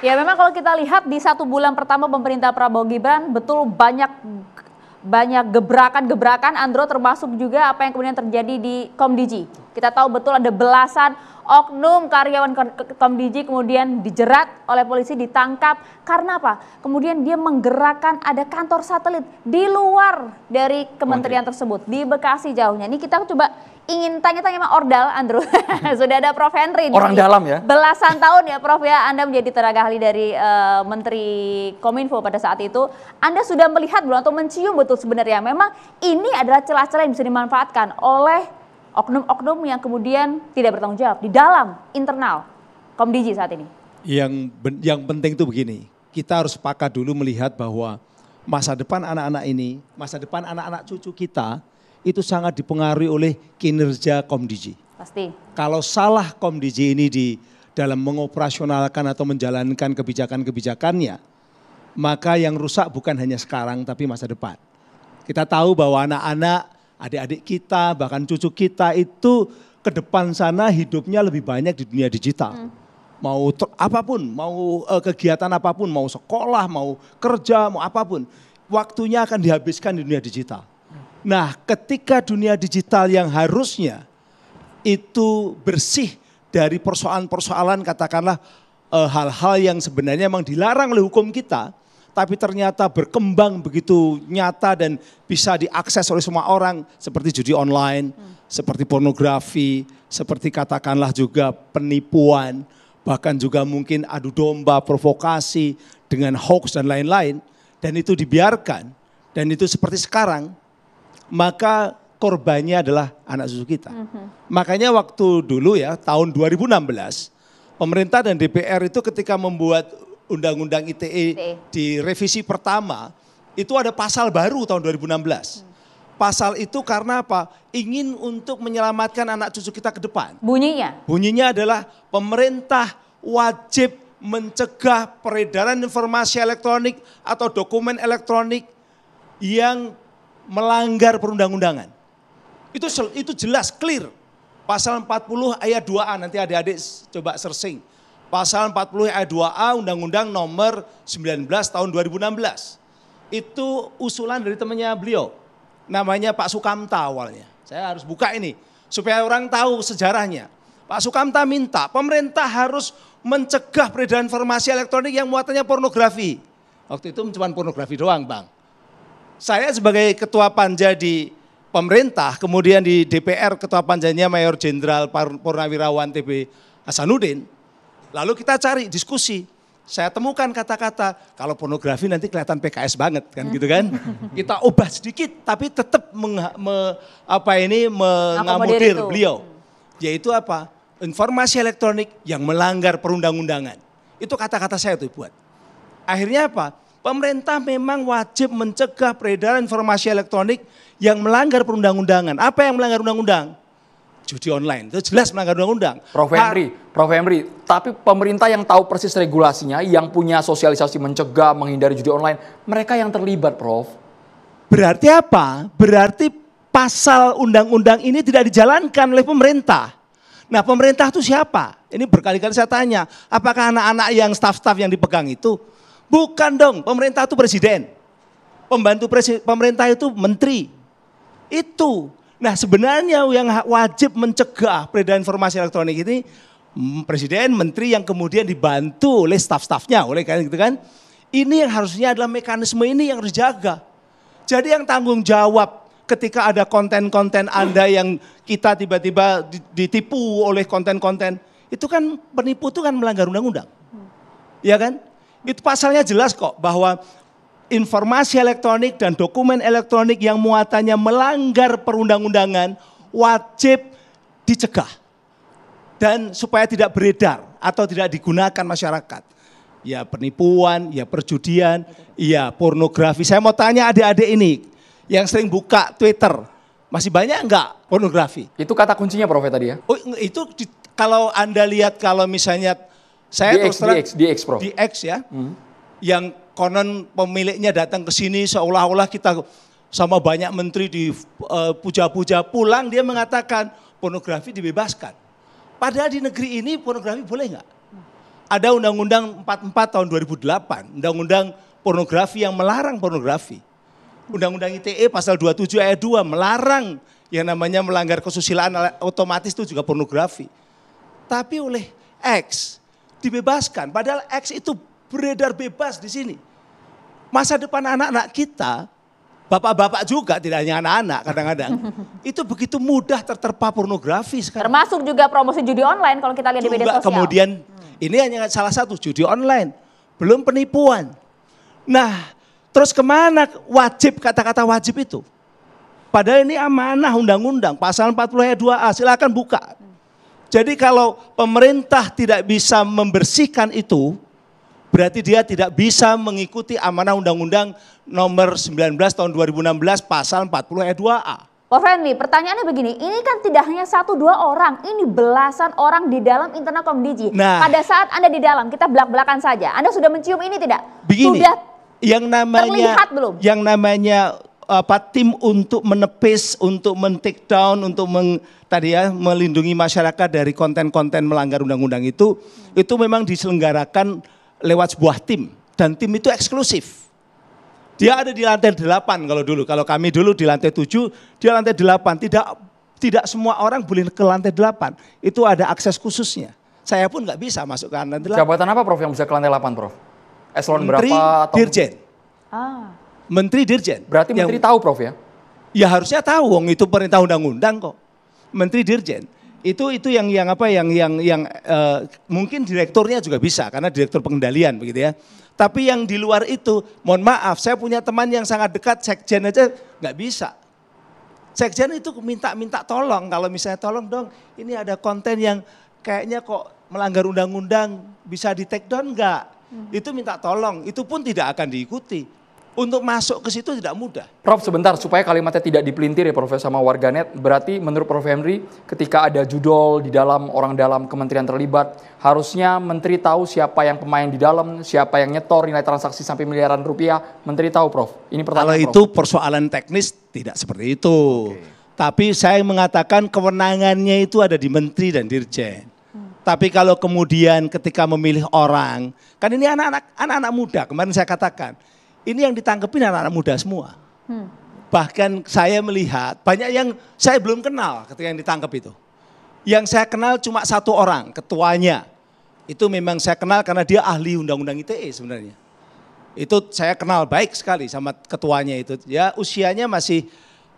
Ya memang kalau kita lihat di satu bulan pertama pemerintah Prabowo Gibran betul banyak banyak gebrakan-gebrakan Andro termasuk juga apa yang kemudian terjadi di Komdiji. Kita tahu betul ada belasan oknum karyawan Komdiji kemudian dijerat oleh polisi ditangkap karena apa? Kemudian dia menggerakkan ada kantor satelit di luar dari kementerian tersebut di Bekasi jauhnya. Ini kita coba ingin tanya-tanya sama Ordal, Andrew. Sudah ada Prof. Henry. Orang dalam ya. Belasan tahun ya Prof ya, Anda menjadi tenaga ahli dari uh, Menteri Kominfo pada saat itu. Anda sudah melihat belum atau mencium betul sebenarnya memang ini adalah celah-celah yang bisa dimanfaatkan oleh oknum-oknum yang kemudian tidak bertanggung jawab di dalam internal Komdiji saat ini? Yang yang penting itu begini, kita harus sepakat dulu melihat bahwa masa depan anak-anak ini, masa depan anak-anak cucu kita itu sangat dipengaruhi oleh kinerja Komdiji. Pasti. Kalau salah Komdiji ini di dalam mengoperasionalkan atau menjalankan kebijakan-kebijakannya, maka yang rusak bukan hanya sekarang tapi masa depan. Kita tahu bahwa anak-anak adik-adik kita, bahkan cucu kita itu ke depan sana hidupnya lebih banyak di dunia digital. Hmm. Mau apapun, mau uh, kegiatan apapun, mau sekolah, mau kerja, mau apapun, waktunya akan dihabiskan di dunia digital. Nah, ketika dunia digital yang harusnya itu bersih dari persoalan-persoalan katakanlah eh, hal-hal uh, yang sebenarnya memang dilarang oleh hukum kita, tapi ternyata berkembang begitu nyata dan bisa diakses oleh semua orang seperti judi online, hmm. seperti pornografi, seperti katakanlah juga penipuan, bahkan juga mungkin adu domba, provokasi dengan hoax dan lain-lain dan itu dibiarkan dan itu seperti sekarang maka korbannya adalah anak susu kita. -hmm. Makanya waktu dulu ya tahun 2016 pemerintah dan DPR itu ketika membuat Undang-Undang ITE ITE di revisi pertama itu ada pasal baru tahun 2016. Hmm. Pasal itu karena apa? Ingin untuk menyelamatkan anak cucu kita ke depan. Bunyinya? Bunyinya adalah pemerintah wajib mencegah peredaran informasi elektronik atau dokumen elektronik yang melanggar perundang-undangan. Itu itu jelas clear. Pasal 40 ayat 2A nanti adik-adik coba searching pasal 40 ayat 2A Undang-Undang nomor 19 tahun 2016. Itu usulan dari temannya beliau. Namanya Pak Sukamta awalnya. Saya harus buka ini supaya orang tahu sejarahnya. Pak Sukamta minta pemerintah harus mencegah peredaran informasi elektronik yang muatannya pornografi. Waktu itu cuma pornografi doang, Bang. Saya sebagai ketua panja di pemerintah, kemudian di DPR ketua panjanya Mayor Jenderal Purnawirawan TB Hasanuddin, Lalu kita cari diskusi. Saya temukan kata-kata kalau pornografi nanti kelihatan PKS banget kan gitu kan. Kita ubah sedikit tapi tetap meng, me, apa ini mengamodir beliau. Hmm. Yaitu apa? Informasi elektronik yang melanggar perundang-undangan. Itu kata-kata saya itu buat. Akhirnya apa? Pemerintah memang wajib mencegah peredaran informasi elektronik yang melanggar perundang-undangan. Apa yang melanggar undang-undang? judi online. Itu jelas melanggar undang-undang. Prof. Henry, Prof. Henry, tapi pemerintah yang tahu persis regulasinya, yang punya sosialisasi mencegah, menghindari judi online, mereka yang terlibat, Prof. Berarti apa? Berarti pasal undang-undang ini tidak dijalankan oleh pemerintah. Nah pemerintah itu siapa? Ini berkali-kali saya tanya, apakah anak-anak yang staf-staf yang dipegang itu? Bukan dong, pemerintah itu presiden. Pembantu presiden, pemerintah itu menteri. Itu Nah sebenarnya yang wajib mencegah peredaran informasi elektronik ini mm, presiden, menteri yang kemudian dibantu oleh staf-stafnya, oleh kan gitu kan. Ini yang harusnya adalah mekanisme ini yang harus dijaga. Jadi yang tanggung jawab ketika ada konten-konten Anda yang kita tiba-tiba ditipu oleh konten-konten, itu kan penipu itu kan melanggar undang-undang. Ya kan? Itu pasalnya jelas kok bahwa informasi elektronik dan dokumen elektronik yang muatannya melanggar perundang-undangan wajib dicegah dan supaya tidak beredar atau tidak digunakan masyarakat. Ya penipuan, ya perjudian, ya pornografi. Saya mau tanya adik-adik ini yang sering buka Twitter, masih banyak enggak pornografi? Itu kata kuncinya Prof tadi ya? Oh, itu di, kalau Anda lihat kalau misalnya saya terus terang X, X, Prof. ya. Hmm. Yang konon pemiliknya datang ke sini seolah-olah kita sama banyak menteri di eh, puja puja pulang dia mengatakan pornografi dibebaskan. Padahal di negeri ini pornografi boleh nggak? Ada Undang-Undang 44 tahun 2008, Undang-Undang pornografi yang melarang pornografi. Undang-Undang ITE pasal 27 ayat 2 melarang yang namanya melanggar kesusilaan otomatis itu juga pornografi. Tapi oleh X dibebaskan, padahal X itu beredar bebas di sini masa depan anak-anak kita, bapak-bapak juga tidak hanya anak-anak kadang-kadang, itu begitu mudah terterpa pornografi sekarang. Termasuk juga promosi judi online kalau kita lihat juga, di media sosial. Kemudian hmm. ini hanya salah satu judi online, belum penipuan. Nah, terus kemana wajib kata-kata wajib itu? Padahal ini amanah undang-undang pasal 40 ayat 2A, silakan buka. Hmm. Jadi kalau pemerintah tidak bisa membersihkan itu, berarti dia tidak bisa mengikuti amanah Undang-Undang nomor 19 tahun 2016 pasal 40 ayat 2A. Pak Friendly, pertanyaannya begini, ini kan tidak hanya satu dua orang, ini belasan orang di dalam internal Komdiji. Nah, Pada saat Anda di dalam, kita belak-belakan saja. Anda sudah mencium ini tidak? Begini, sudah yang namanya terlihat belum? Yang namanya apa tim untuk menepis, untuk men down, untuk meng, tadi ya melindungi masyarakat dari konten-konten melanggar undang-undang itu, hmm. itu memang diselenggarakan lewat sebuah tim dan tim itu eksklusif. Dia ada di lantai 8 kalau dulu. Kalau kami dulu di lantai 7, dia lantai 8. Tidak tidak semua orang boleh ke lantai 8. Itu ada akses khususnya. Saya pun nggak bisa masuk ke lantai 8. Jabatan apa Prof yang bisa ke lantai 8 Prof? Eselon Menteri berapa? Atau... Dirjen. Ah. Menteri Dirjen. Berarti yang, Menteri tahu Prof ya? Ya harusnya tahu, wong itu perintah undang-undang kok. Menteri Dirjen itu itu yang yang apa yang yang yang uh, mungkin direkturnya juga bisa karena direktur pengendalian begitu ya. Tapi yang di luar itu, mohon maaf, saya punya teman yang sangat dekat, sekjen aja nggak bisa. Sekjen itu minta-minta tolong kalau misalnya tolong dong, ini ada konten yang kayaknya kok melanggar undang-undang bisa di take down nggak? Hmm. Itu minta tolong, itu pun tidak akan diikuti. Untuk masuk ke situ tidak mudah. Prof, sebentar supaya kalimatnya tidak dipelintir ya Prof sama warganet. Berarti menurut Prof Henry, ketika ada judol di dalam orang dalam kementerian terlibat, harusnya menteri tahu siapa yang pemain di dalam, siapa yang nyetor nilai transaksi sampai miliaran rupiah. Menteri tahu, Prof. Ini pertanyaan. Kalau Prof. itu persoalan teknis tidak seperti itu. Okay. Tapi saya mengatakan kewenangannya itu ada di menteri dan dirjen. Hmm. Tapi kalau kemudian ketika memilih orang, kan ini anak-anak anak-anak muda, kemarin saya katakan, ini yang ditangkepin anak-anak muda semua. Hmm. Bahkan saya melihat banyak yang saya belum kenal ketika yang ditangkep itu. Yang saya kenal cuma satu orang, ketuanya. Itu memang saya kenal karena dia ahli undang-undang ITE sebenarnya. Itu saya kenal baik sekali sama ketuanya itu. Ya usianya masih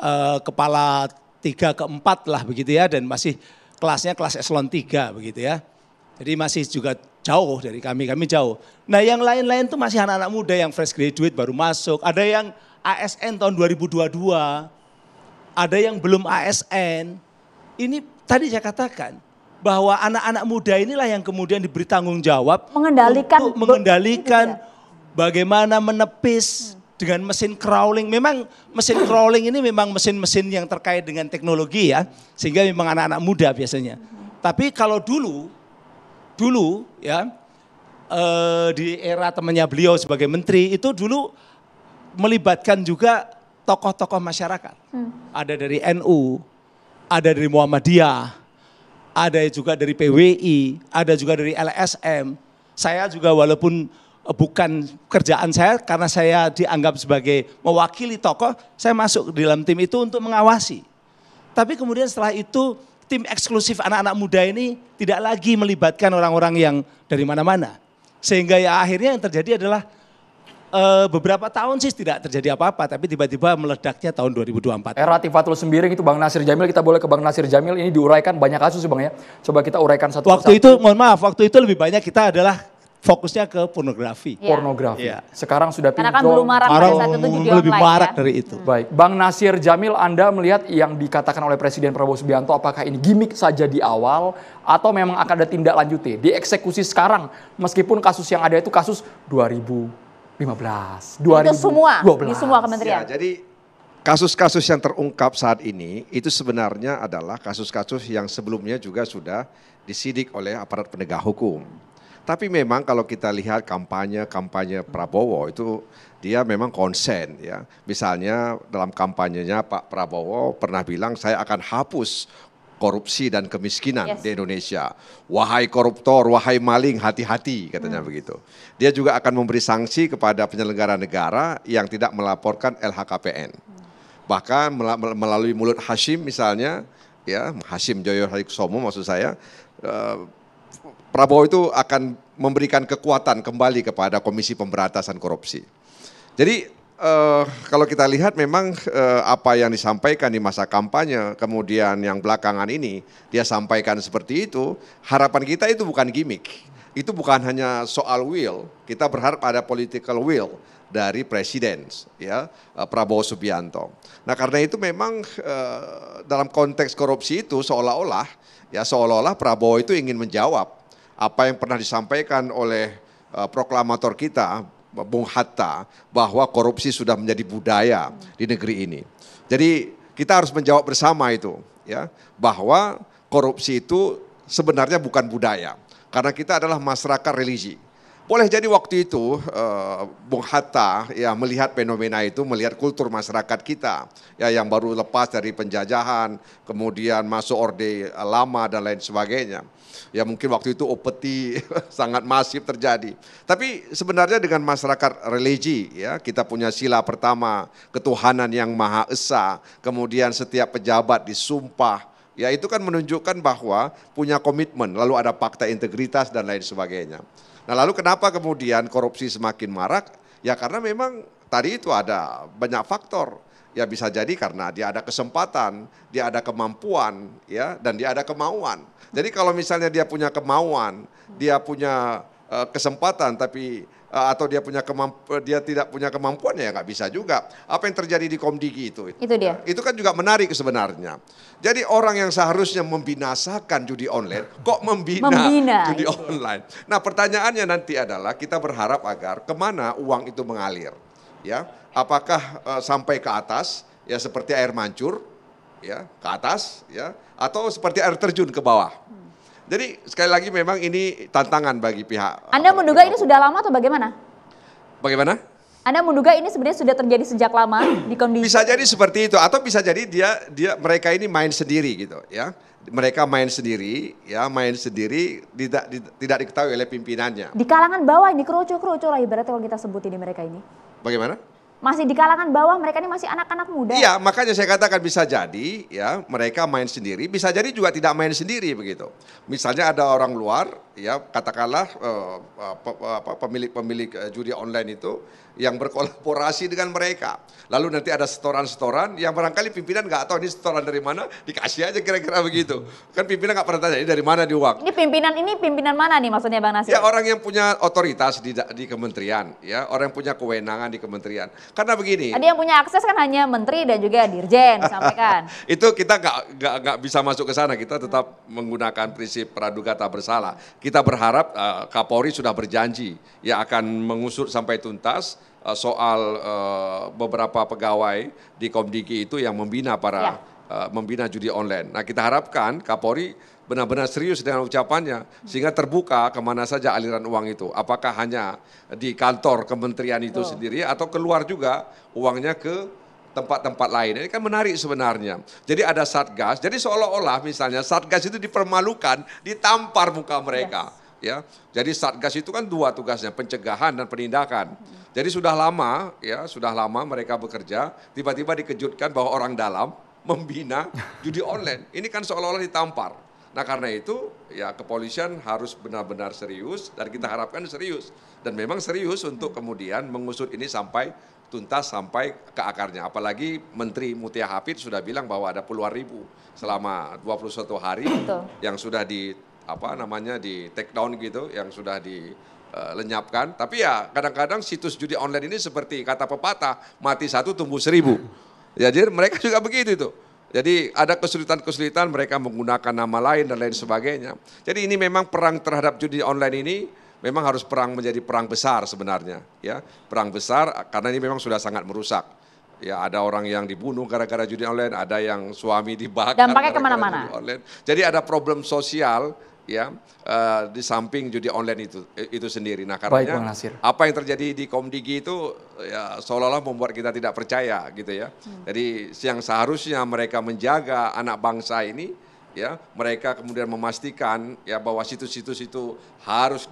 uh, kepala tiga keempat lah begitu ya dan masih kelasnya kelas eselon tiga begitu ya. Jadi masih juga Jauh dari kami, kami jauh. Nah yang lain-lain tuh masih anak-anak muda yang fresh graduate baru masuk. Ada yang ASN tahun 2022. Ada yang belum ASN. Ini tadi saya katakan, bahwa anak-anak muda inilah yang kemudian diberi tanggung jawab mengendalikan untuk mengendalikan bagaimana menepis dengan mesin crawling. Memang mesin crawling ini memang mesin-mesin yang terkait dengan teknologi ya, sehingga memang anak-anak muda biasanya. Tapi kalau dulu dulu ya eh, di era temannya beliau sebagai menteri itu dulu melibatkan juga tokoh-tokoh masyarakat. Hmm. Ada dari NU, ada dari Muhammadiyah, ada juga dari PWI, ada juga dari LSM. Saya juga walaupun eh, bukan kerjaan saya karena saya dianggap sebagai mewakili tokoh, saya masuk di dalam tim itu untuk mengawasi. Tapi kemudian setelah itu tim eksklusif anak-anak muda ini tidak lagi melibatkan orang-orang yang dari mana-mana. Sehingga ya akhirnya yang terjadi adalah e, beberapa tahun sih tidak terjadi apa-apa, tapi tiba-tiba meledaknya tahun 2024. Era Tifatul Sembiring itu Bang Nasir Jamil, kita boleh ke Bang Nasir Jamil, ini diuraikan banyak kasus sih Bang ya. Coba kita uraikan satu Waktu satu. itu, mohon maaf, waktu itu lebih banyak kita adalah fokusnya ke pornografi. Ya. Pornografi. Ya. Sekarang sudah pindah. Karena kan belum marak pada saat itu judi Lebih online, marak ya? dari itu. Hmm. Baik, Bang Nasir Jamil, Anda melihat yang dikatakan oleh Presiden Prabowo Subianto, apakah ini gimmick saja di awal atau memang akan ada tindak lanjutnya? Dieksekusi sekarang, meskipun kasus yang ada itu kasus 2015, 2012. Itu semua, di semua kementerian. Ya, jadi kasus-kasus yang terungkap saat ini itu sebenarnya adalah kasus-kasus yang sebelumnya juga sudah disidik oleh aparat penegak hukum. Tapi memang kalau kita lihat kampanye-kampanye Prabowo itu dia memang konsen ya. Misalnya dalam kampanyenya Pak Prabowo pernah bilang saya akan hapus korupsi dan kemiskinan yes. di Indonesia. Wahai koruptor, wahai maling, hati-hati katanya hmm. begitu. Dia juga akan memberi sanksi kepada penyelenggara negara yang tidak melaporkan LHKPN. Hmm. Bahkan melalui mulut Hashim misalnya, ya Hashim Joyo Hadikusomo maksud saya, eh, Prabowo itu akan memberikan kekuatan kembali kepada Komisi Pemberantasan Korupsi. Jadi uh, kalau kita lihat memang uh, apa yang disampaikan di masa kampanye, kemudian yang belakangan ini dia sampaikan seperti itu, harapan kita itu bukan gimmick. Itu bukan hanya soal will, kita berharap ada political will dari presiden ya eh, Prabowo Subianto. Nah, karena itu memang dalam konteks korupsi itu seolah-olah ya seolah-olah Prabowo itu ingin menjawab apa yang pernah disampaikan oleh uh, proklamator kita Bung Hatta bahwa korupsi sudah menjadi budaya di negeri ini. Jadi kita harus menjawab bersama itu ya bahwa korupsi itu sebenarnya bukan budaya karena kita adalah masyarakat religi. Boleh jadi waktu itu uh, Bung Hatta ya melihat fenomena itu, melihat kultur masyarakat kita ya yang baru lepas dari penjajahan, kemudian masuk orde eh, lama dan lain sebagainya. Ya mungkin waktu itu opeti sangat masif terjadi. Tapi sebenarnya dengan masyarakat religi ya kita punya sila pertama ketuhanan yang maha esa, kemudian setiap pejabat disumpah Ya itu kan menunjukkan bahwa punya komitmen, lalu ada fakta integritas dan lain sebagainya. Nah lalu kenapa kemudian korupsi semakin marak? Ya karena memang tadi itu ada banyak faktor. Ya bisa jadi karena dia ada kesempatan, dia ada kemampuan, ya dan dia ada kemauan. Jadi kalau misalnya dia punya kemauan, dia punya Eh, kesempatan tapi eh, atau dia punya kemampu, dia tidak punya kemampuan ya nggak bisa juga. Apa yang terjadi di Komdigi itu? Itu dia. Itu kan juga menarik sebenarnya. Jadi orang yang seharusnya membinasakan judi online kok membina, membina judi itu. online. Nah pertanyaannya nanti adalah kita berharap agar kemana uang itu mengalir, ya? Apakah uh, sampai ke atas ya seperti air mancur, ya ke atas, ya atau seperti air terjun ke bawah? Hmm jadi sekali lagi memang ini tantangan bagi pihak. Anda menduga ini sudah lama atau bagaimana? Bagaimana? Anda menduga ini sebenarnya sudah terjadi sejak lama di kondisi Bisa jadi seperti itu atau bisa jadi dia dia mereka ini main sendiri gitu ya. Mereka main sendiri ya, main sendiri tidak di, tidak diketahui oleh pimpinannya. Di kalangan bawah ini kerucu-kerucu lah ibaratnya kalau kita sebut ini mereka ini. Bagaimana? masih di kalangan bawah mereka ini masih anak-anak muda. Iya, makanya saya katakan bisa jadi ya mereka main sendiri, bisa jadi juga tidak main sendiri begitu. Misalnya ada orang luar ya katakanlah eh, pemilik-pemilik uh, judi online itu yang berkolaborasi dengan mereka. Lalu nanti ada setoran-setoran yang barangkali pimpinan nggak tahu ini setoran dari mana, dikasih aja kira-kira begitu. Kan pimpinan nggak pernah tanya ini dari mana di uang. Ini pimpinan ini pimpinan mana nih maksudnya Bang Nasir? Ya orang yang punya otoritas di, di kementerian, ya orang yang punya kewenangan di kementerian. Karena begini. Ada yang punya akses kan hanya menteri dan juga dirjen sampaikan. itu kita nggak bisa masuk ke sana, kita tetap menggunakan prinsip praduga tak bersalah kita berharap uh, Kapolri sudah berjanji ya akan mengusut sampai tuntas uh, soal uh, beberapa pegawai di Komdiki itu yang membina para ya. Uh, membina judi online. Nah kita harapkan Kapolri benar-benar serius dengan ucapannya sehingga terbuka kemana saja aliran uang itu. Apakah hanya di kantor kementerian itu oh. sendiri atau keluar juga uangnya ke tempat-tempat lain. Ini kan menarik sebenarnya. Jadi ada satgas. Jadi seolah-olah misalnya satgas itu dipermalukan, ditampar muka mereka. Yes. Ya, jadi satgas itu kan dua tugasnya, pencegahan dan penindakan. Jadi sudah lama, ya sudah lama mereka bekerja. Tiba-tiba dikejutkan bahwa orang dalam membina judi online. Ini kan seolah-olah ditampar. Nah karena itu ya kepolisian harus benar-benar serius dan kita harapkan serius dan memang serius untuk kemudian mengusut ini sampai tuntas sampai ke akarnya. Apalagi Menteri Mutia Hafid sudah bilang bahwa ada puluhan ribu selama 21 hari Betul. yang sudah di apa namanya di take down gitu yang sudah di eh, lenyapkan. Tapi ya kadang-kadang situs judi online ini seperti kata pepatah mati satu tumbuh seribu. Ya, jadi mereka juga begitu tuh jadi ada kesulitan-kesulitan mereka menggunakan nama lain dan lain sebagainya. Jadi ini memang perang terhadap judi online ini memang harus perang menjadi perang besar sebenarnya, ya. Perang besar karena ini memang sudah sangat merusak. Ya ada orang yang dibunuh gara-gara judi online, ada yang suami dibakar. Dampaknya kemana-mana. Jadi ada problem sosial ya uh, di samping judi online itu itu sendiri. Nah karena apa yang terjadi di Komdigi itu ya, seolah-olah membuat kita tidak percaya gitu ya. Hmm. Jadi yang seharusnya mereka menjaga anak bangsa ini ya mereka kemudian memastikan ya bahwa situs-situs itu harus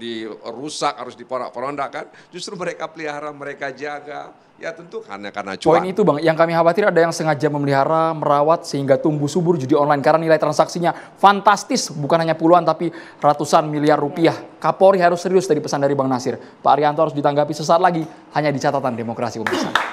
dirusak harus diporak-porandakan justru mereka pelihara mereka jaga ya tentu karena karena cuan. Poin itu bang, yang kami khawatir ada yang sengaja memelihara, merawat sehingga tumbuh subur judi online karena nilai transaksinya fantastis, bukan hanya puluhan tapi ratusan miliar rupiah. Kapolri harus serius dari pesan dari Bang Nasir. Pak Arianto harus ditanggapi sesaat lagi hanya di catatan demokrasi Unesa.